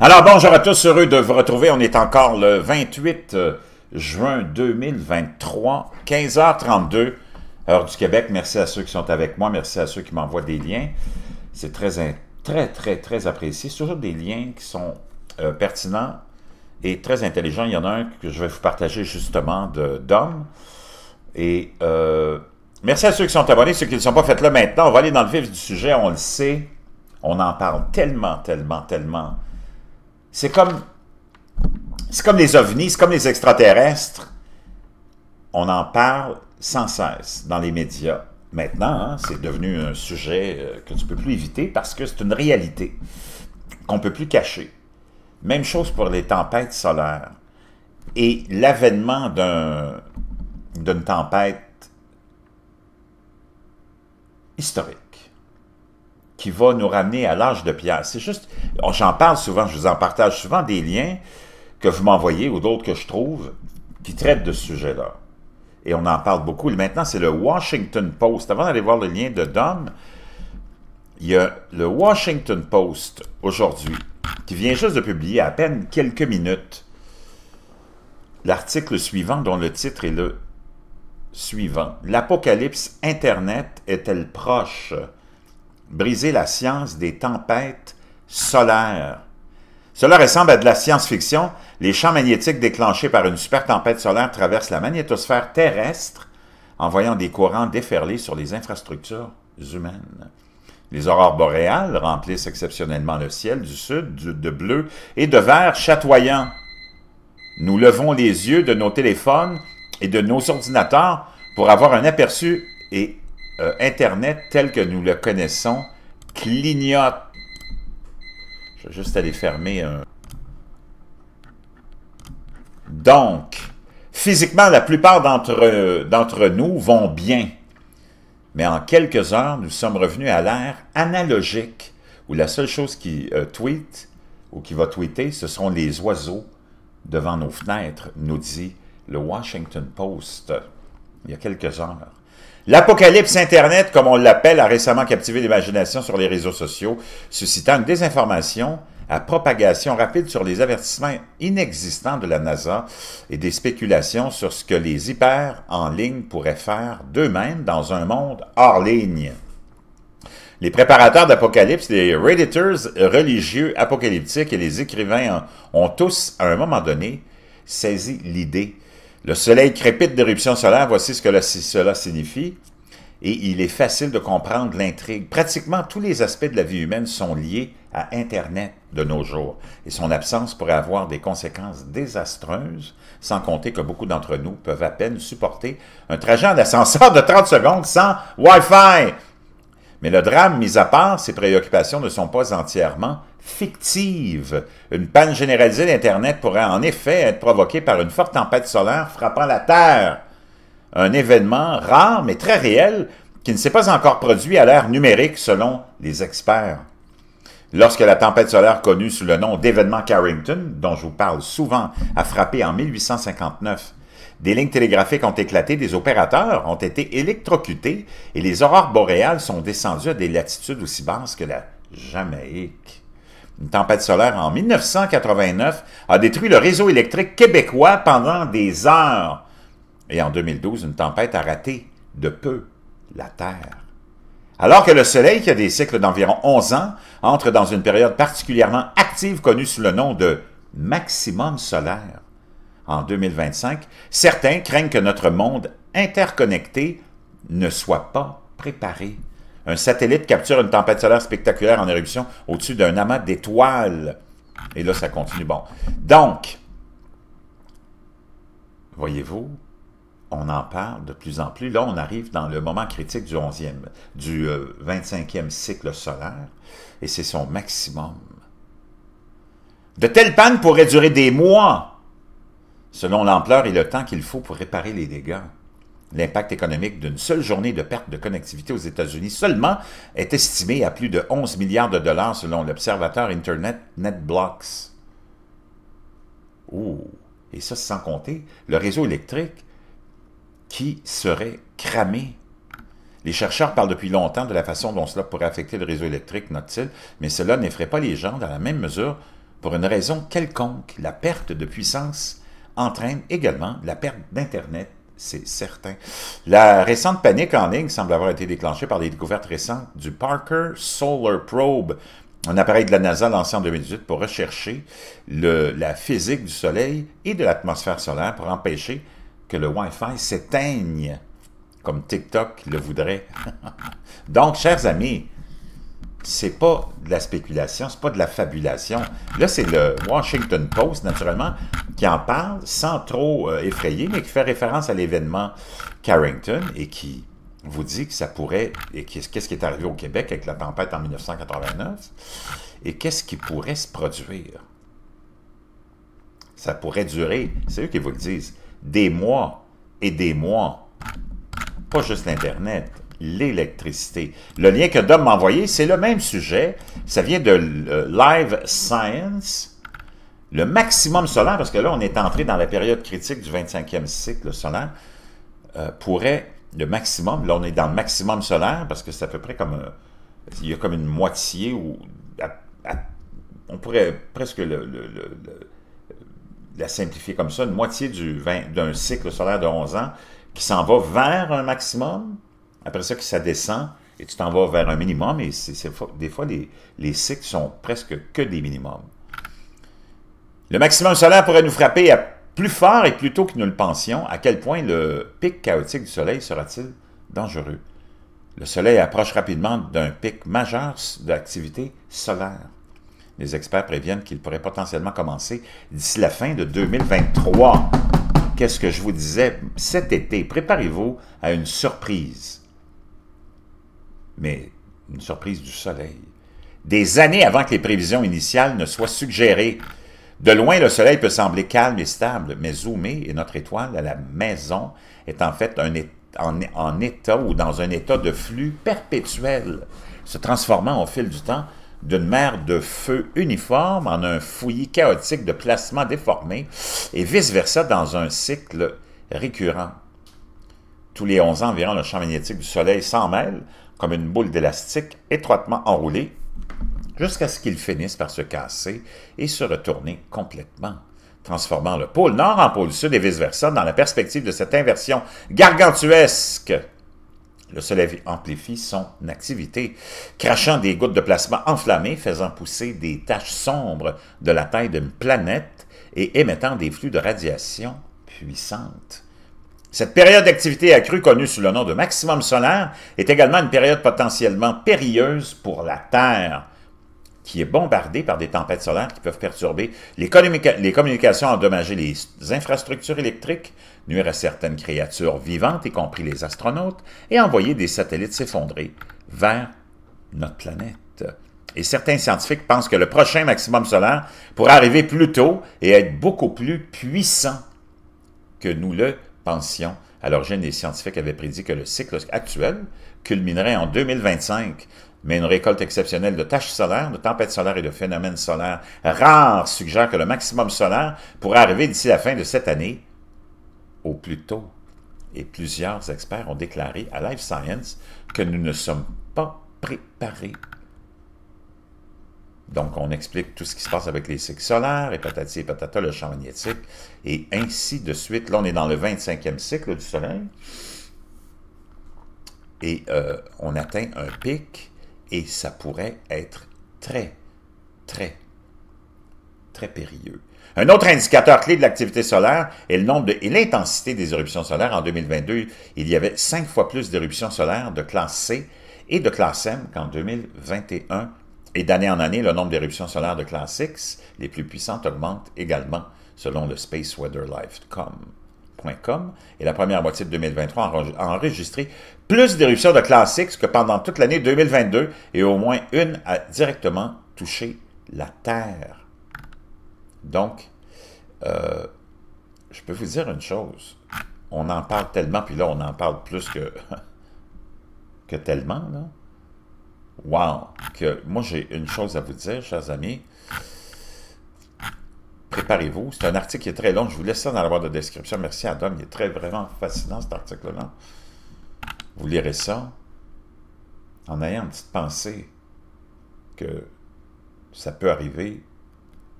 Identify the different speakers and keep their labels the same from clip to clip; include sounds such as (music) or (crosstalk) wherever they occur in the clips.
Speaker 1: Alors bonjour à tous, heureux de vous retrouver. On est encore le 28 euh, juin 2023, 15h32, heure du Québec. Merci à ceux qui sont avec moi, merci à ceux qui m'envoient des liens. C'est très, très, très, très apprécié. C'est toujours des liens qui sont euh, pertinents et très intelligents. Il y en a un que je vais vous partager justement d'hommes Et euh, merci à ceux qui sont abonnés, ceux qui ne sont pas faits là maintenant. On va aller dans le vif du sujet, on le sait. On en parle tellement, tellement, tellement c'est comme, comme les ovnis, c'est comme les extraterrestres. On en parle sans cesse dans les médias. Maintenant, hein, c'est devenu un sujet euh, que tu ne peux plus éviter parce que c'est une réalité qu'on ne peut plus cacher. Même chose pour les tempêtes solaires. Et l'avènement d'une tempête historique qui va nous ramener à l'âge de pierre. C'est juste, j'en parle souvent, je vous en partage souvent des liens que vous m'envoyez ou d'autres que je trouve qui traitent de ce sujet-là. Et on en parle beaucoup. Maintenant, c'est le Washington Post. Avant d'aller voir le lien de Dom, il y a le Washington Post aujourd'hui qui vient juste de publier à peine quelques minutes l'article suivant dont le titre est le suivant. L'apocalypse Internet est-elle proche? briser la science des tempêtes solaires. Cela ressemble à de la science-fiction. Les champs magnétiques déclenchés par une super-tempête solaire traversent la magnétosphère terrestre en voyant des courants déferlés sur les infrastructures humaines. Les aurores boréales remplissent exceptionnellement le ciel du sud de bleu et de vert chatoyant. Nous levons les yeux de nos téléphones et de nos ordinateurs pour avoir un aperçu et euh, Internet tel que nous le connaissons clignote. Je vais juste aller fermer un... Donc, physiquement, la plupart euh, d'entre nous vont bien. Mais en quelques heures, nous sommes revenus à l'ère analogique, où la seule chose qui euh, tweet ou qui va tweeter, ce sont les oiseaux devant nos fenêtres, nous dit le Washington Post il y a quelques heures. L'apocalypse Internet, comme on l'appelle, a récemment captivé l'imagination sur les réseaux sociaux, suscitant une désinformation à propagation rapide sur les avertissements inexistants de la NASA et des spéculations sur ce que les hyper en ligne pourraient faire d'eux-mêmes dans un monde hors ligne. Les préparateurs d'Apocalypse, les Redditors religieux apocalyptiques et les écrivains ont tous, à un moment donné, saisi l'idée le soleil crépite d'éruption solaire, voici ce que cela signifie, et il est facile de comprendre l'intrigue. Pratiquement tous les aspects de la vie humaine sont liés à Internet de nos jours, et son absence pourrait avoir des conséquences désastreuses, sans compter que beaucoup d'entre nous peuvent à peine supporter un trajet en ascenseur de 30 secondes sans Wi-Fi. Mais le drame, mis à part, ces préoccupations ne sont pas entièrement fictives. Une panne généralisée d'Internet pourrait en effet être provoquée par une forte tempête solaire frappant la Terre. Un événement rare mais très réel qui ne s'est pas encore produit à l'ère numérique selon les experts. Lorsque la tempête solaire connue sous le nom d'événement Carrington, dont je vous parle souvent, a frappé en 1859, des lignes télégraphiques ont éclaté, des opérateurs ont été électrocutés et les aurores boréales sont descendues à des latitudes aussi basses que la Jamaïque. Une tempête solaire en 1989 a détruit le réseau électrique québécois pendant des heures. Et en 2012, une tempête a raté de peu la Terre. Alors que le Soleil, qui a des cycles d'environ 11 ans, entre dans une période particulièrement active connue sous le nom de maximum solaire en 2025, certains craignent que notre monde interconnecté ne soit pas préparé. Un satellite capture une tempête solaire spectaculaire en éruption au-dessus d'un amas d'étoiles. Et là, ça continue. Bon. Donc, voyez-vous, on en parle de plus en plus. Là, on arrive dans le moment critique du 11 du 25e euh, cycle solaire, et c'est son maximum. De telles pannes pourraient durer des mois, selon l'ampleur et le temps qu'il faut pour réparer les dégâts. L'impact économique d'une seule journée de perte de connectivité aux États-Unis seulement est estimé à plus de 11 milliards de dollars selon l'observateur Internet NetBlocks. Oh, et ça sans compter le réseau électrique qui serait cramé. Les chercheurs parlent depuis longtemps de la façon dont cela pourrait affecter le réseau électrique, note-t-il, mais cela n'effraie pas les gens dans la même mesure pour une raison quelconque, la perte de puissance entraîne également la perte d'Internet c'est certain. La récente panique en ligne semble avoir été déclenchée par les découvertes récentes du Parker Solar Probe, un appareil de la NASA lancé en 2018 pour rechercher le, la physique du Soleil et de l'atmosphère solaire pour empêcher que le Wi-Fi s'éteigne, comme TikTok le voudrait. (laughs) Donc, chers amis, c'est pas de la spéculation, c'est pas de la fabulation. Là, c'est le Washington Post, naturellement, qui en parle sans trop euh, effrayer, mais qui fait référence à l'événement Carrington et qui vous dit que ça pourrait, et qu'est-ce qui est arrivé au Québec avec la tempête en 1989, et qu'est-ce qui pourrait se produire. Ça pourrait durer, c'est eux qui vous le disent, des mois et des mois. Pas juste l'Internet, l'électricité. Le lien que Dom m'a envoyé, c'est le même sujet. Ça vient de euh, Live Science. Le maximum solaire, parce que là, on est entré dans la période critique du 25e cycle solaire, euh, pourrait, le maximum, là, on est dans le maximum solaire, parce que c'est à peu près comme... Euh, il y a comme une moitié où... on pourrait presque la simplifier comme ça, une moitié d'un cycle solaire de 11 ans qui s'en va vers un maximum, après ça, que ça descend et tu t'en vas vers un minimum. Et c'est des fois, les, cycles sont presque que des minimums. Le maximum solaire pourrait nous frapper plus fort et plus tôt que nous le pensions. À quel point le pic chaotique du Soleil sera-t-il dangereux? Le Soleil approche rapidement d'un pic majeur d'activité solaire. Les experts préviennent qu'il pourrait potentiellement commencer d'ici la fin de 2023. Qu'est-ce que je vous disais cet été? Préparez-vous à une surprise mais une surprise du soleil. Des années avant que les prévisions initiales ne soient suggérées. De loin, le soleil peut sembler calme et stable, mais zoomé et notre étoile à la maison est en fait un en, état ou dans un état de flux perpétuel, se transformant au fil du temps d'une mer de feu uniforme en un fouillis chaotique de placements déformés et vice-versa dans un cycle récurrent. Tous les 11 ans environ, le champ magnétique du Soleil s'en mêle comme une boule d'élastique étroitement enroulée jusqu'à ce qu'il finisse par se casser et se retourner complètement, transformant le pôle nord en pôle sud et vice-versa dans la perspective de cette inversion gargantuesque. Le soleil amplifie son activité, crachant des gouttes de plasma enflammées, faisant pousser des taches sombres de la taille d'une planète et émettant des flux de radiation puissantes. Cette période d'activité accrue connue sous le nom de maximum solaire est également une période potentiellement périlleuse pour la Terre, qui est bombardée par des tempêtes solaires qui peuvent perturber les, communications, endommager les infrastructures électriques, nuire à certaines créatures vivantes, y compris les astronautes, et envoyer des satellites s'effondrer vers notre planète. Et certains scientifiques pensent que le prochain maximum solaire pourrait arriver plus tôt et être beaucoup plus puissant que nous le à l'origine, des scientifiques avaient prédit que le cycle actuel culminerait en 2025, mais une récolte exceptionnelle de taches solaires, de tempêtes solaires et de phénomènes solaires rares suggère que le maximum solaire pourrait arriver d'ici la fin de cette année au plus tôt. Et plusieurs experts ont déclaré à Life Science que nous ne sommes pas préparés donc, on explique tout ce qui se passe avec les cycles solaires, et patati et patata, le champ magnétique, et ainsi de suite. Là, on est dans le 25e cycle du Soleil. Et euh, on atteint un pic, et ça pourrait être très, très, très périlleux. Un autre indicateur clé de l'activité solaire est le nombre et l'intensité des éruptions solaires. En 2022, il y avait cinq fois plus d'éruptions solaires de classe C et de classe M qu'en 2021 et d'année en année, le nombre d'éruptions solaires de classe X, les plus puissantes, augmente également, selon le spaceweatherlife.com. Et la première moitié de 2023 a enregistré plus d'éruptions de classe X que pendant toute l'année 2022 et au moins une a directement touché la Terre. Donc, euh, je peux vous dire une chose. On en parle tellement, puis là, on en parle plus que, (laughs) que tellement, là wow, que moi j'ai une chose à vous dire, chers amis. Préparez-vous. C'est un article qui est très long. Je vous laisse ça dans la barre de description. Merci Adam, Il est très, vraiment fascinant, cet article-là. Vous lirez ça en ayant une petite pensée que ça peut arriver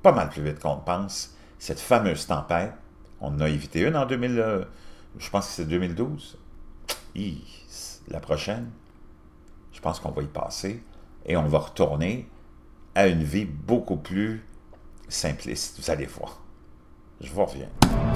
Speaker 1: pas mal plus vite qu'on pense, cette fameuse tempête. On en a évité une en 2000, euh, je pense que c'est 2012. la prochaine, je pense qu'on va y passer, et on va retourner à une vie beaucoup plus simpliste. Vous allez voir. Je vous reviens.